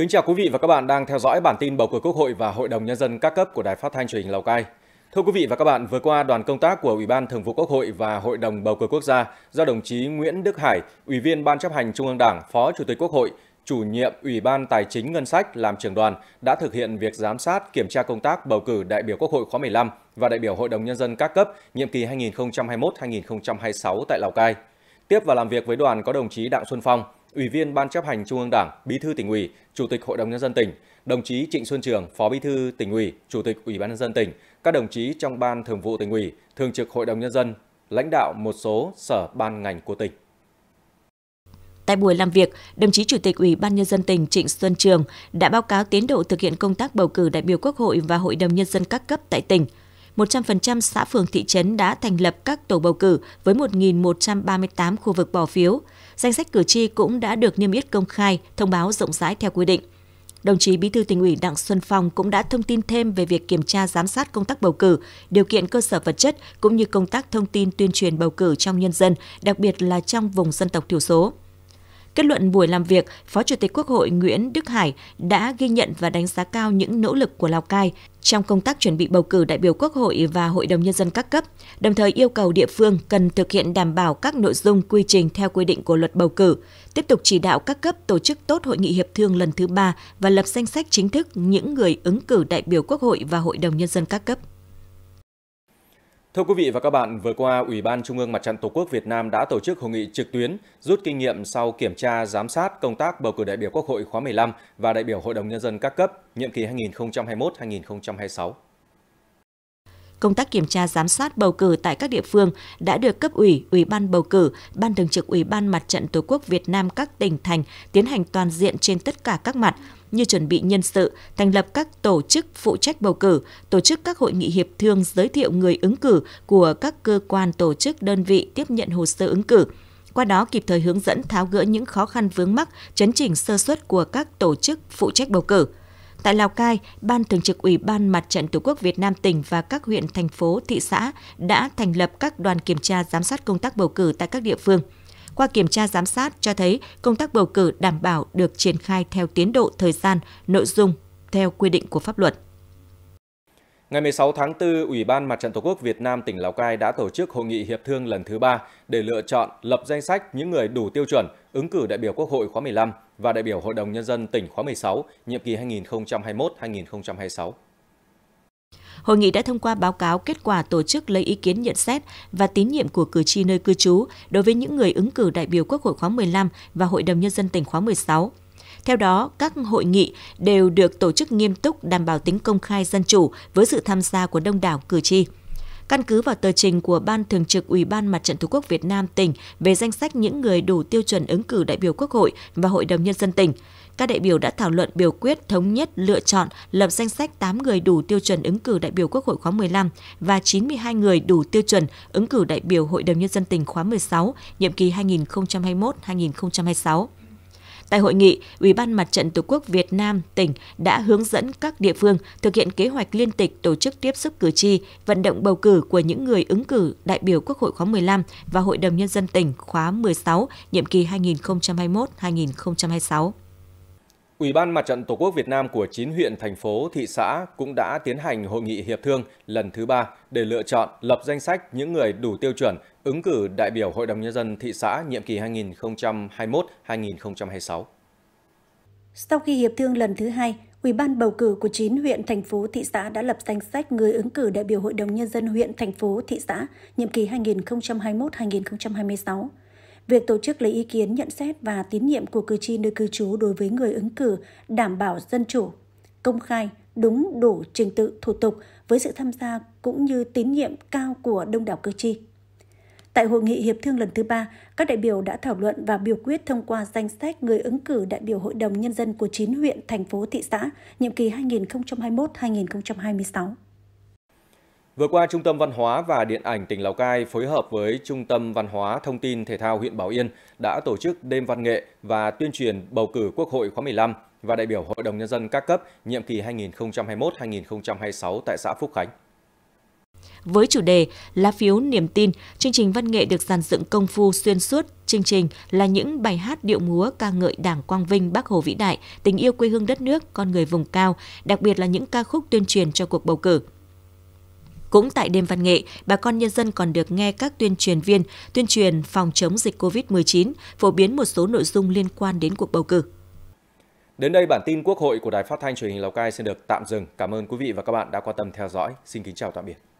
Kính chào quý vị và các bạn đang theo dõi bản tin bầu cử Quốc hội và Hội đồng Nhân dân các cấp của Đài Phát thanh truyền hình Lào Cai. Thưa quý vị và các bạn, vừa qua đoàn công tác của Ủy ban Thường vụ Quốc hội và Hội đồng Bầu cử Quốc gia do đồng chí Nguyễn Đức Hải, Ủy viên Ban chấp hành Trung ương Đảng, Phó Chủ tịch Quốc hội, chủ nhiệm Ủy ban Tài chính Ngân sách làm trưởng đoàn đã thực hiện việc giám sát, kiểm tra công tác bầu cử đại biểu Quốc hội khóa 15 và đại biểu Hội đồng Nhân dân các cấp nhiệm kỳ 2021-2026 tại Lào Cai. Tiếp và làm việc với đoàn có đồng chí Đặng Xuân Phong, Ủy viên Ban chấp hành Trung ương Đảng, Bí thư tỉnh ủy, Chủ tịch Hội đồng Nhân dân tỉnh, đồng chí Trịnh Xuân Trường, Phó Bí thư tỉnh ủy, Chủ tịch Ủy ban Nhân dân tỉnh, các đồng chí trong Ban thường vụ tỉnh ủy, Thường trực Hội đồng Nhân dân, lãnh đạo một số sở ban ngành của tỉnh. Tại buổi làm việc, đồng chí Chủ tịch Ủy ban Nhân dân tỉnh Trịnh Xuân Trường đã báo cáo tiến độ thực hiện công tác bầu cử đại biểu Quốc hội và Hội đồng Nhân dân các cấp tại tỉnh – 100% xã phường thị trấn đã thành lập các tổ bầu cử với 1.138 khu vực bỏ phiếu. Danh sách cử tri cũng đã được niêm yết công khai, thông báo rộng rãi theo quy định. Đồng chí Bí thư tỉnh ủy Đặng Xuân Phong cũng đã thông tin thêm về việc kiểm tra giám sát công tác bầu cử, điều kiện cơ sở vật chất cũng như công tác thông tin tuyên truyền bầu cử trong nhân dân, đặc biệt là trong vùng dân tộc thiểu số. Kết luận buổi làm việc, Phó Chủ tịch Quốc hội Nguyễn Đức Hải đã ghi nhận và đánh giá cao những nỗ lực của Lào Cai trong công tác chuẩn bị bầu cử đại biểu Quốc hội và Hội đồng Nhân dân các cấp, đồng thời yêu cầu địa phương cần thực hiện đảm bảo các nội dung quy trình theo quy định của luật bầu cử, tiếp tục chỉ đạo các cấp tổ chức tốt hội nghị hiệp thương lần thứ ba và lập danh sách chính thức những người ứng cử đại biểu Quốc hội và Hội đồng Nhân dân các cấp. Thưa quý vị và các bạn, vừa qua, Ủy ban Trung ương Mặt trận Tổ quốc Việt Nam đã tổ chức hội nghị trực tuyến rút kinh nghiệm sau kiểm tra giám sát công tác bầu cử đại biểu Quốc hội khóa 15 và đại biểu Hội đồng Nhân dân các cấp, nhiệm kỳ 2021-2026. Công tác kiểm tra giám sát bầu cử tại các địa phương đã được cấp ủy, ủy ban bầu cử, ban thường trực ủy ban mặt trận Tổ quốc Việt Nam các tỉnh thành tiến hành toàn diện trên tất cả các mặt – như chuẩn bị nhân sự, thành lập các tổ chức phụ trách bầu cử, tổ chức các hội nghị hiệp thương giới thiệu người ứng cử của các cơ quan tổ chức đơn vị tiếp nhận hồ sơ ứng cử qua đó kịp thời hướng dẫn tháo gỡ những khó khăn vướng mắc, chấn chỉnh sơ suất của các tổ chức phụ trách bầu cử. Tại Lào Cai, Ban Thường trực Ủy ban Mặt trận Tổ quốc Việt Nam tỉnh và các huyện, thành phố, thị xã đã thành lập các đoàn kiểm tra giám sát công tác bầu cử tại các địa phương – qua kiểm tra giám sát cho thấy công tác bầu cử đảm bảo được triển khai theo tiến độ thời gian, nội dung theo quy định của pháp luật. Ngày 16 tháng 4, Ủy ban Mặt trận Tổ quốc Việt Nam tỉnh Lào Cai đã tổ chức hội nghị hiệp thương lần thứ 3 để lựa chọn lập danh sách những người đủ tiêu chuẩn ứng cử đại biểu Quốc hội khóa 15 và đại biểu Hội đồng Nhân dân tỉnh khóa 16, nhiệm kỳ 2021-2026. Hội nghị đã thông qua báo cáo kết quả tổ chức lấy ý kiến nhận xét và tín nhiệm của cử tri nơi cư trú đối với những người ứng cử đại biểu Quốc hội khóa 15 và Hội đồng Nhân dân tỉnh khóa 16. Theo đó, các hội nghị đều được tổ chức nghiêm túc đảm bảo tính công khai dân chủ với sự tham gia của đông đảo cử tri. Căn cứ vào tờ trình của Ban Thường trực Ủy ban Mặt trận Tổ quốc Việt Nam tỉnh về danh sách những người đủ tiêu chuẩn ứng cử đại biểu Quốc hội và Hội đồng Nhân dân tỉnh, các đại biểu đã thảo luận biểu quyết thống nhất lựa chọn lập danh sách 8 người đủ tiêu chuẩn ứng cử đại biểu Quốc hội khóa 15 và 92 người đủ tiêu chuẩn ứng cử đại biểu Hội đồng Nhân dân tỉnh khóa 16, nhiệm kỳ 2021-2026. Tại hội nghị, Ủy ban Mặt trận Tổ quốc Việt Nam tỉnh đã hướng dẫn các địa phương thực hiện kế hoạch liên tịch tổ chức tiếp xúc cử tri, vận động bầu cử của những người ứng cử đại biểu Quốc hội khóa 15 và Hội đồng Nhân dân tỉnh khóa 16, nhiệm kỳ 2021-2026. Ủy ban Mặt trận Tổ quốc Việt Nam của 9 huyện, thành phố, thị xã cũng đã tiến hành hội nghị hiệp thương lần thứ 3 để lựa chọn lập danh sách những người đủ tiêu chuẩn ứng cử đại biểu Hội đồng Nhân dân thị xã nhiệm kỳ 2021-2026. Sau khi hiệp thương lần thứ hai, Ủy ban bầu cử của 9 huyện, thành phố, thị xã đã lập danh sách người ứng cử đại biểu Hội đồng Nhân dân huyện, thành phố, thị xã nhiệm kỳ 2021-2026. Việc tổ chức lấy ý kiến, nhận xét và tín nhiệm của cử tri nơi cư trú đối với người ứng cử đảm bảo dân chủ, công khai, đúng đủ trình tự thủ tục với sự tham gia cũng như tín nhiệm cao của đông đảo cử tri. Tại hội nghị hiệp thương lần thứ ba, các đại biểu đã thảo luận và biểu quyết thông qua danh sách người ứng cử đại biểu Hội đồng Nhân dân của 9 huyện, thành phố, thị xã, nhiệm kỳ 2021-2026. Vừa qua, Trung tâm Văn hóa và Điện ảnh tỉnh Lào Cai phối hợp với Trung tâm Văn hóa Thông tin Thể thao huyện Bảo Yên đã tổ chức đêm văn nghệ và tuyên truyền bầu cử Quốc hội khóa 15 và đại biểu Hội đồng Nhân dân các cấp nhiệm kỳ 2021-2026 tại xã Phúc Khánh. Với chủ đề Lá phiếu niềm tin, chương trình văn nghệ được dàn dựng công phu xuyên suốt. Chương trình là những bài hát điệu múa ca ngợi Đảng Quang Vinh, Bác Hồ vĩ đại, tình yêu quê hương đất nước, con người vùng cao, đặc biệt là những ca khúc tuyên truyền cho cuộc bầu cử. Cũng tại đêm văn nghệ, bà con nhân dân còn được nghe các tuyên truyền viên tuyên truyền phòng chống dịch COVID-19, phổ biến một số nội dung liên quan đến cuộc bầu cử. Đến đây bản tin Quốc hội của Đài Phát thanh truyền hình Lào Cai sẽ được tạm dừng. Cảm ơn quý vị và các bạn đã quan tâm theo dõi. Xin kính chào tạm biệt.